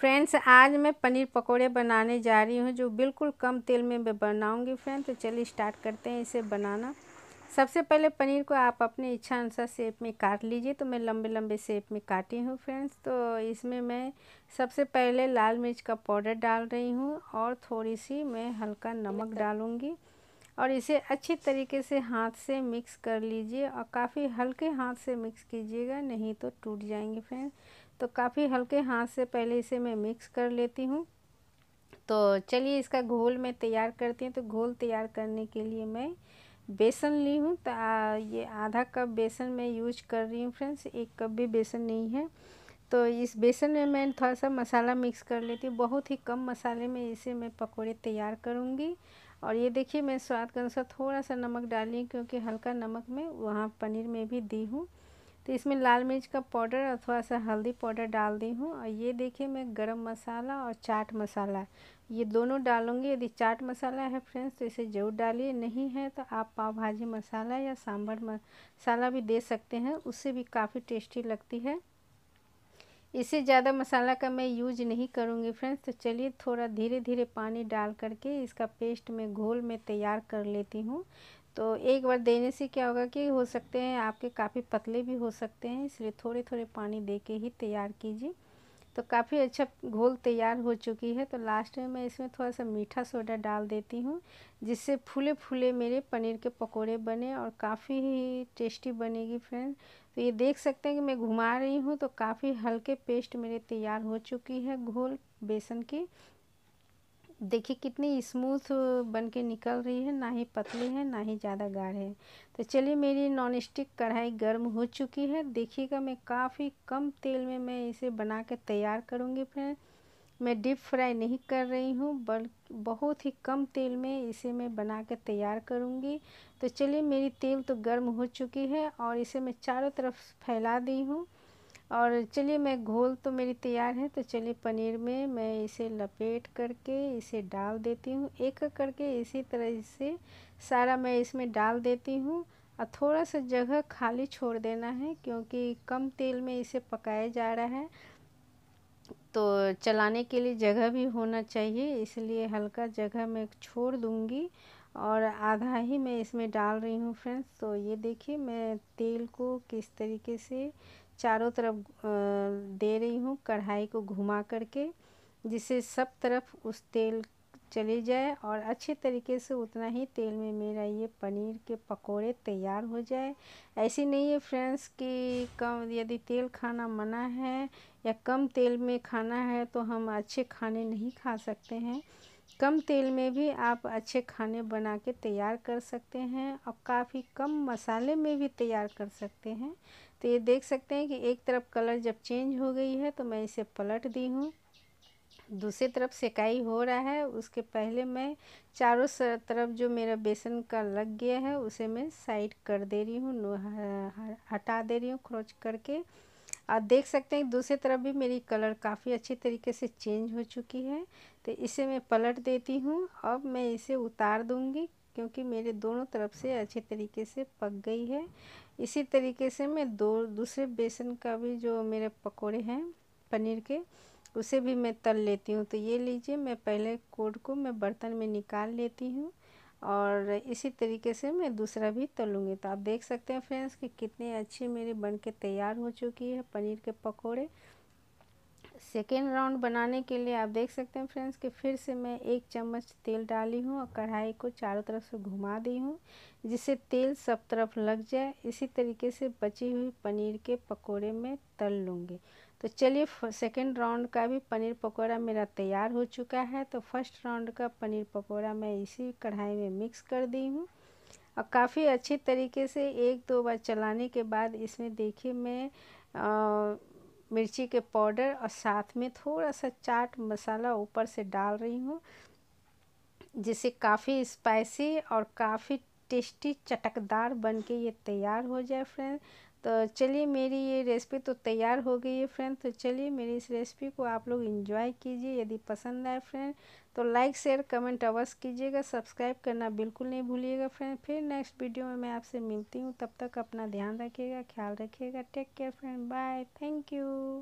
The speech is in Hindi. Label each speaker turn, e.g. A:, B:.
A: फ्रेंड्स आज मैं पनीर पकोड़े बनाने जा रही हूँ जो बिल्कुल कम तेल में मैं बनाऊँगी फ्रेंड तो चलिए स्टार्ट करते हैं इसे बनाना सबसे पहले पनीर को आप अपने इच्छा अनुसार शेप में काट लीजिए तो मैं लंबे लंबे शेप में काटी हूँ फ्रेंड्स तो इसमें मैं सबसे पहले लाल मिर्च का पाउडर डाल रही हूँ और थोड़ी सी मैं हल्का नमक डालूँगी और इसे अच्छी तरीके से हाथ से मिक्स कर लीजिए और काफ़ी हल्के हाथ से मिक्स कीजिएगा नहीं तो टूट जाएंगे फ्रेंड तो काफ़ी हल्के हाथ से पहले इसे मैं मिक्स कर लेती हूँ तो चलिए इसका घोल मैं तैयार करती हूँ तो घोल तैयार करने के लिए मैं बेसन ली हूँ तो आ, ये आधा कप बेसन मैं यूज कर रही हूँ फ्रेंड्स एक कप भी बेसन नहीं है तो इस बेसन में मैं थोड़ा सा मसाला मिक्स कर लेती हूँ बहुत ही कम मसाले में इसे मैं पकोड़े तैयार करूँगी और ये देखिए मैं स्वाद के अनुसार थोड़ा सा नमक डाली क्योंकि हल्का नमक में वहाँ पनीर में भी दी हूँ तो इसमें लाल मिर्च का पाउडर और थोड़ा सा हल्दी पाउडर डाल दी हूँ और ये देखिए मैं गरम मसाला और चाट मसाला ये दोनों डालूँगी यदि चाट मसाला है फ्रेंड्स तो इसे ज़रूर डालिए नहीं है तो आप पाव भाजी मसाला या सांभर मसाला भी दे सकते हैं उससे भी काफ़ी टेस्टी लगती है इससे ज़्यादा मसाला का मैं यूज नहीं करूँगी फ्रेंड्स तो चलिए थोड़ा धीरे धीरे पानी डाल करके इसका पेस्ट मैं घोल में तैयार कर लेती हूँ तो एक बार देने से क्या होगा कि हो सकते हैं आपके काफ़ी पतले भी हो सकते हैं इसलिए थोड़े थोड़े पानी दे के ही तैयार कीजिए तो काफ़ी अच्छा घोल तैयार हो चुकी है तो लास्ट में मैं इसमें थोड़ा सा मीठा सोडा डाल देती हूँ जिससे फूले फूले मेरे पनीर के पकोड़े बने और काफ़ी ही टेस्टी बनेगी फ्रेंड तो ये देख सकते हैं कि मैं घुमा रही हूँ तो काफ़ी हल्के पेस्ट मेरे तैयार हो चुकी है घोल बेसन की देखिए कितनी स्मूथ बन के निकल रही है ना ही पतली है ना ही ज़्यादा गाढ़ है तो चलिए मेरी नॉन स्टिक कढ़ाई गर्म हो चुकी है देखिएगा मैं काफ़ी कम तेल में मैं इसे बना के तैयार करूँगी फ्रेंड मैं डीप फ्राई नहीं कर रही हूँ बल्कि बहुत ही कम तेल में इसे मैं बना कर तैयार करूँगी तो चलिए मेरी तेल तो गर्म हो चुकी है और इसे मैं चारों तरफ फैला दी हूँ और चलिए मैं घोल तो मेरी तैयार है तो चलिए पनीर में मैं इसे लपेट करके इसे डाल देती हूँ एक करके इसी तरह से सारा मैं इसमें डाल देती हूँ और थोड़ा सा जगह खाली छोड़ देना है क्योंकि कम तेल में इसे पकाया जा रहा है तो चलाने के लिए जगह भी होना चाहिए इसलिए हल्का जगह मैं छोड़ दूँगी और आधा ही मैं इसमें डाल रही हूँ फ्रेंड्स तो ये देखिए मैं तेल को किस तरीके से चारों तरफ दे रही हूँ कढ़ाई को घुमा करके जिससे सब तरफ उस तेल चले जाए और अच्छे तरीके से उतना ही तेल में मेरा ये पनीर के पकोड़े तैयार हो जाए ऐसी नहीं है फ्रेंड्स कि कम यदि तेल खाना मना है या कम तेल में खाना है तो हम अच्छे खाने नहीं खा सकते हैं कम तेल में भी आप अच्छे खाने बना के तैयार कर सकते हैं और काफ़ी कम मसाले में भी तैयार कर सकते हैं तो ये देख सकते हैं कि एक तरफ कलर जब चेंज हो गई है तो मैं इसे पलट दी हूँ दूसरी तरफ सेकाई हो रहा है उसके पहले मैं चारों तरफ जो मेरा बेसन का लग गया है उसे मैं साइड कर दे रही हूँ हटा दे रही हूँ क्रोच करके आप देख सकते हैं दूसरी तरफ भी मेरी कलर काफ़ी अच्छी तरीके से चेंज हो चुकी है तो इसे मैं पलट देती हूँ अब मैं इसे उतार दूँगी क्योंकि मेरे दोनों तरफ से अच्छे तरीके से पक गई है इसी तरीके से मैं दो दूसरे बेसन का भी जो मेरे पकोड़े हैं पनीर के उसे भी मैं तल लेती हूँ तो ये लीजिए मैं पहले कोड को मैं बर्तन में निकाल लेती हूँ और इसी तरीके से मैं दूसरा भी तलूँगी तो आप देख सकते हैं फ्रेंड्स कि कितने अच्छे मेरे बन के तैयार हो चुकी है पनीर के पकोड़े सेकेंड राउंड बनाने के लिए आप देख सकते हैं फ्रेंड्स कि फिर से मैं एक चम्मच तेल डाली हूँ और कढ़ाई को चारों तरफ से घुमा दी हूँ जिससे तेल सब तरफ लग जाए इसी तरीके से बची हुई पनीर के पकोड़े में तल लूँगी तो चलिए सेकेंड राउंड का भी पनीर पकौड़ा मेरा तैयार हो चुका है तो फर्स्ट राउंड का पनीर पकौड़ा मैं इसी कढ़ाई में मिक्स कर दी हूँ और काफ़ी अच्छे तरीके से एक दो बार चलाने के बाद इसमें देखिए मैं आ, मिर्ची के पाउडर और साथ में थोड़ा सा चाट मसाला ऊपर से डाल रही हूँ जिससे काफ़ी स्पाइसी और काफ़ी टेस्टी चटकदार बन के ये तैयार हो जाए फ्रेंड तो चलिए मेरी ये रेसिपी तो तैयार हो गई है फ्रेंड तो चलिए मेरी इस रेसिपी को आप लोग इन्जॉय कीजिए यदि पसंद आए फ्रेंड तो लाइक शेयर कमेंट अवश्य कीजिएगा सब्सक्राइब करना बिल्कुल नहीं भूलिएगा फ्रेंड फिर नेक्स्ट वीडियो में मैं आपसे मिलती हूँ तब तक अपना ध्यान रखिएगा ख्याल रखिएगा take care friend bye thank you